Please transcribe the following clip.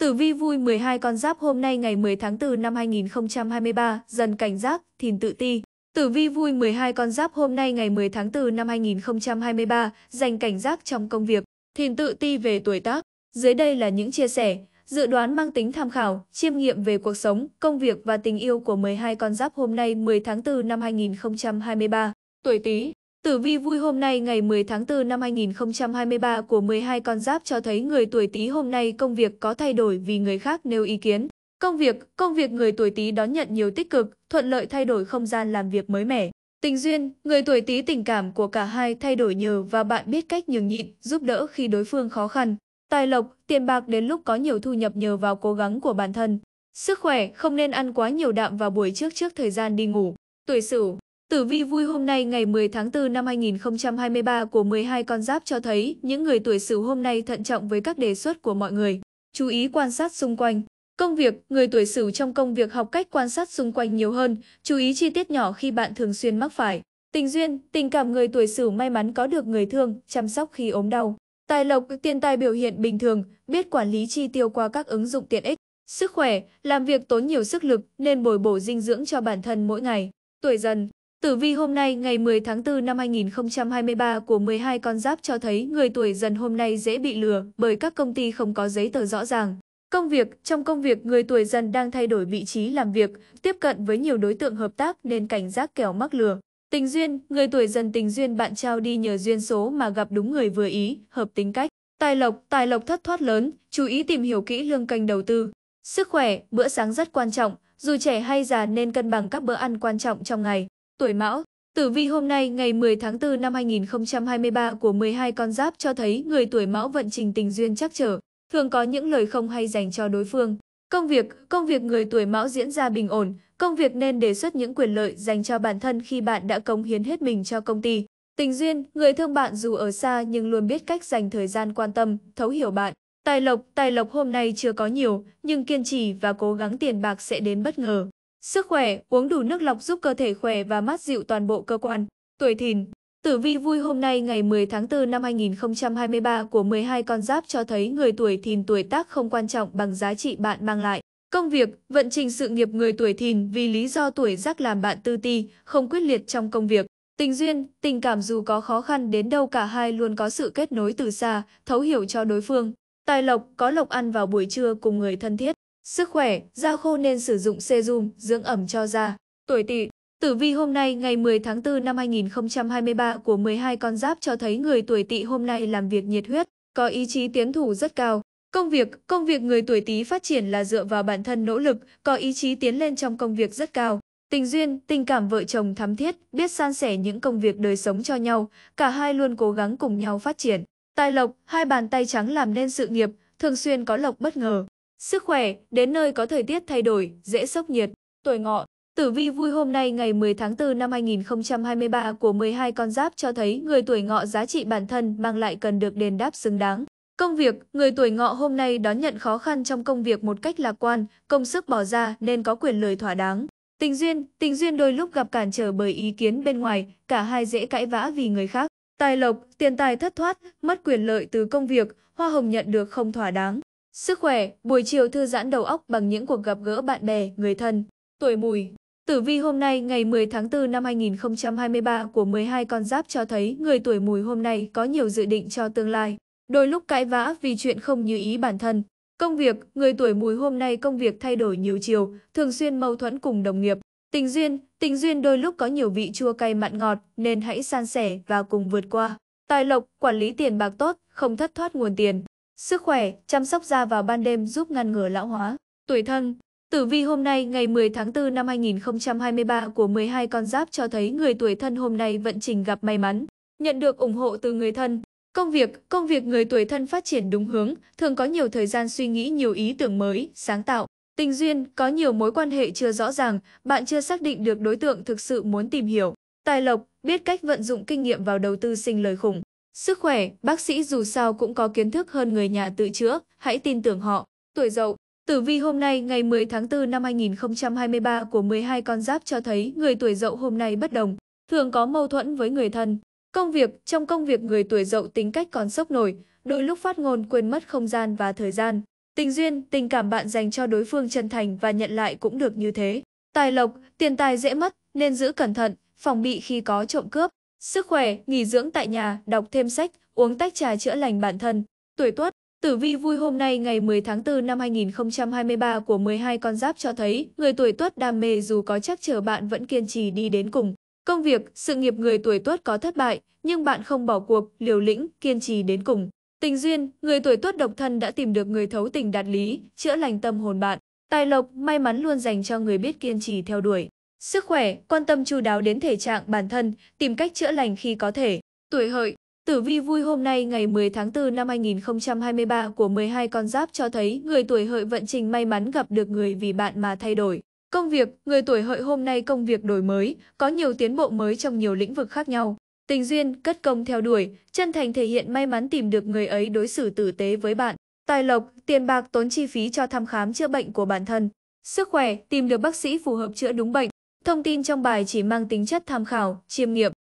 Tử vi vui 12 con giáp hôm nay ngày 10 tháng 4 năm 2023, dần cảnh giác, thìn tự ti. Tử vi vui 12 con giáp hôm nay ngày 10 tháng 4 năm 2023, dành cảnh giác trong công việc, thìn tự ti về tuổi tác. Dưới đây là những chia sẻ, dự đoán mang tính tham khảo, chiêm nghiệm về cuộc sống, công việc và tình yêu của 12 con giáp hôm nay 10 tháng 4 năm 2023, tuổi Tý. Tử vi vui hôm nay ngày 10 tháng 4 năm 2023 của 12 con giáp cho thấy người tuổi Tý hôm nay công việc có thay đổi vì người khác nêu ý kiến. Công việc, công việc người tuổi Tý đón nhận nhiều tích cực, thuận lợi thay đổi không gian làm việc mới mẻ. Tình duyên, người tuổi Tý tình cảm của cả hai thay đổi nhờ và bạn biết cách nhường nhịn, giúp đỡ khi đối phương khó khăn. Tài lộc, tiền bạc đến lúc có nhiều thu nhập nhờ vào cố gắng của bản thân. Sức khỏe, không nên ăn quá nhiều đạm vào buổi trước trước thời gian đi ngủ. Tuổi Sửu Tử vi vui hôm nay ngày 10 tháng 4 năm 2023 của 12 con giáp cho thấy những người tuổi sửu hôm nay thận trọng với các đề xuất của mọi người. Chú ý quan sát xung quanh. Công việc, người tuổi sửu trong công việc học cách quan sát xung quanh nhiều hơn, chú ý chi tiết nhỏ khi bạn thường xuyên mắc phải. Tình duyên, tình cảm người tuổi sửu may mắn có được người thương, chăm sóc khi ốm đau. Tài lộc, tiền tài biểu hiện bình thường, biết quản lý chi tiêu qua các ứng dụng tiện ích. Sức khỏe, làm việc tốn nhiều sức lực nên bồi bổ dinh dưỡng cho bản thân mỗi ngày. Tuổi dần, Tử vi hôm nay ngày 10 tháng 4 năm 2023 của 12 con giáp cho thấy người tuổi dần hôm nay dễ bị lừa bởi các công ty không có giấy tờ rõ ràng. Công việc, trong công việc người tuổi dần đang thay đổi vị trí làm việc, tiếp cận với nhiều đối tượng hợp tác nên cảnh giác kẻo mắc lừa. Tình duyên, người tuổi dần tình duyên bạn trao đi nhờ duyên số mà gặp đúng người vừa ý, hợp tính cách. Tài lộc, tài lộc thất thoát lớn, chú ý tìm hiểu kỹ lương kênh đầu tư. Sức khỏe, bữa sáng rất quan trọng, dù trẻ hay già nên cân bằng các bữa ăn quan trọng trong ngày. Tuổi Mão, tử vi hôm nay ngày 10 tháng 4 năm 2023 của 12 con giáp cho thấy người tuổi Mão vận trình tình duyên chắc trở, thường có những lời không hay dành cho đối phương. Công việc, công việc người tuổi Mão diễn ra bình ổn, công việc nên đề xuất những quyền lợi dành cho bản thân khi bạn đã cống hiến hết mình cho công ty. Tình duyên, người thương bạn dù ở xa nhưng luôn biết cách dành thời gian quan tâm, thấu hiểu bạn. Tài lộc, tài lộc hôm nay chưa có nhiều, nhưng kiên trì và cố gắng tiền bạc sẽ đến bất ngờ. Sức khỏe, uống đủ nước lọc giúp cơ thể khỏe và mát dịu toàn bộ cơ quan. Tuổi thìn, tử vi vui hôm nay ngày 10 tháng 4 năm 2023 của 12 con giáp cho thấy người tuổi thìn tuổi tác không quan trọng bằng giá trị bạn mang lại. Công việc, vận trình sự nghiệp người tuổi thìn vì lý do tuổi giác làm bạn tư ti, không quyết liệt trong công việc. Tình duyên, tình cảm dù có khó khăn đến đâu cả hai luôn có sự kết nối từ xa, thấu hiểu cho đối phương. Tài lộc, có lộc ăn vào buổi trưa cùng người thân thiết. Sức khỏe, da khô nên sử dụng serum, dưỡng ẩm cho da. Tuổi tỵ, tử vi hôm nay ngày 10 tháng 4 năm 2023 của 12 con giáp cho thấy người tuổi tỵ hôm nay làm việc nhiệt huyết, có ý chí tiến thủ rất cao. Công việc, công việc người tuổi tý phát triển là dựa vào bản thân nỗ lực, có ý chí tiến lên trong công việc rất cao. Tình duyên, tình cảm vợ chồng thắm thiết, biết san sẻ những công việc đời sống cho nhau, cả hai luôn cố gắng cùng nhau phát triển. Tài lộc, hai bàn tay trắng làm nên sự nghiệp, thường xuyên có lộc bất ngờ. Sức khỏe, đến nơi có thời tiết thay đổi, dễ sốc nhiệt. Tuổi ngọ, tử vi vui hôm nay ngày 10 tháng 4 năm 2023 của 12 con giáp cho thấy người tuổi ngọ giá trị bản thân mang lại cần được đền đáp xứng đáng. Công việc, người tuổi ngọ hôm nay đón nhận khó khăn trong công việc một cách lạc quan, công sức bỏ ra nên có quyền lời thỏa đáng. Tình duyên, tình duyên đôi lúc gặp cản trở bởi ý kiến bên ngoài, cả hai dễ cãi vã vì người khác. Tài lộc, tiền tài thất thoát, mất quyền lợi từ công việc, hoa hồng nhận được không thỏa đáng. Sức khỏe, buổi chiều thư giãn đầu óc bằng những cuộc gặp gỡ bạn bè, người thân. Tuổi mùi Tử vi hôm nay ngày 10 tháng 4 năm 2023 của 12 con giáp cho thấy người tuổi mùi hôm nay có nhiều dự định cho tương lai. Đôi lúc cãi vã vì chuyện không như ý bản thân. Công việc, người tuổi mùi hôm nay công việc thay đổi nhiều chiều, thường xuyên mâu thuẫn cùng đồng nghiệp. Tình duyên, tình duyên đôi lúc có nhiều vị chua cay mặn ngọt nên hãy san sẻ và cùng vượt qua. Tài lộc, quản lý tiền bạc tốt, không thất thoát nguồn tiền. Sức khỏe, chăm sóc da vào ban đêm giúp ngăn ngừa lão hóa. Tuổi thân Tử vi hôm nay ngày 10 tháng 4 năm 2023 của 12 con giáp cho thấy người tuổi thân hôm nay vận trình gặp may mắn, nhận được ủng hộ từ người thân. Công việc, công việc người tuổi thân phát triển đúng hướng, thường có nhiều thời gian suy nghĩ nhiều ý tưởng mới, sáng tạo. Tình duyên, có nhiều mối quan hệ chưa rõ ràng, bạn chưa xác định được đối tượng thực sự muốn tìm hiểu. Tài lộc, biết cách vận dụng kinh nghiệm vào đầu tư sinh lời khủng. Sức khỏe, bác sĩ dù sao cũng có kiến thức hơn người nhà tự chữa, hãy tin tưởng họ. Tuổi dậu, tử vi hôm nay ngày 10 tháng 4 năm 2023 của 12 con giáp cho thấy người tuổi dậu hôm nay bất đồng, thường có mâu thuẫn với người thân. Công việc, trong công việc người tuổi dậu tính cách còn sốc nổi, đôi lúc phát ngôn quên mất không gian và thời gian. Tình duyên, tình cảm bạn dành cho đối phương chân thành và nhận lại cũng được như thế. Tài lộc, tiền tài dễ mất nên giữ cẩn thận, phòng bị khi có trộm cướp. Sức khỏe, nghỉ dưỡng tại nhà, đọc thêm sách, uống tách trà chữa lành bản thân. Tuổi Tuất, tử vi vui hôm nay ngày 10 tháng 4 năm 2023 của 12 con giáp cho thấy, người tuổi Tuất đam mê dù có chắc chờ bạn vẫn kiên trì đi đến cùng. Công việc, sự nghiệp người tuổi Tuất có thất bại, nhưng bạn không bỏ cuộc, liều lĩnh, kiên trì đến cùng. Tình duyên, người tuổi Tuất độc thân đã tìm được người thấu tình đạt lý, chữa lành tâm hồn bạn. Tài lộc, may mắn luôn dành cho người biết kiên trì theo đuổi. Sức khỏe, quan tâm chu đáo đến thể trạng bản thân, tìm cách chữa lành khi có thể. Tuổi hợi, tử vi vui hôm nay ngày 10 tháng 4 năm 2023 của 12 con giáp cho thấy người tuổi hợi vận trình may mắn gặp được người vì bạn mà thay đổi. Công việc, người tuổi hợi hôm nay công việc đổi mới, có nhiều tiến bộ mới trong nhiều lĩnh vực khác nhau. Tình duyên, cất công theo đuổi, chân thành thể hiện may mắn tìm được người ấy đối xử tử tế với bạn. Tài lộc, tiền bạc tốn chi phí cho thăm khám chữa bệnh của bản thân. Sức khỏe, tìm được bác sĩ phù hợp chữa đúng bệnh. Thông tin trong bài chỉ mang tính chất tham khảo, chiêm nghiệm,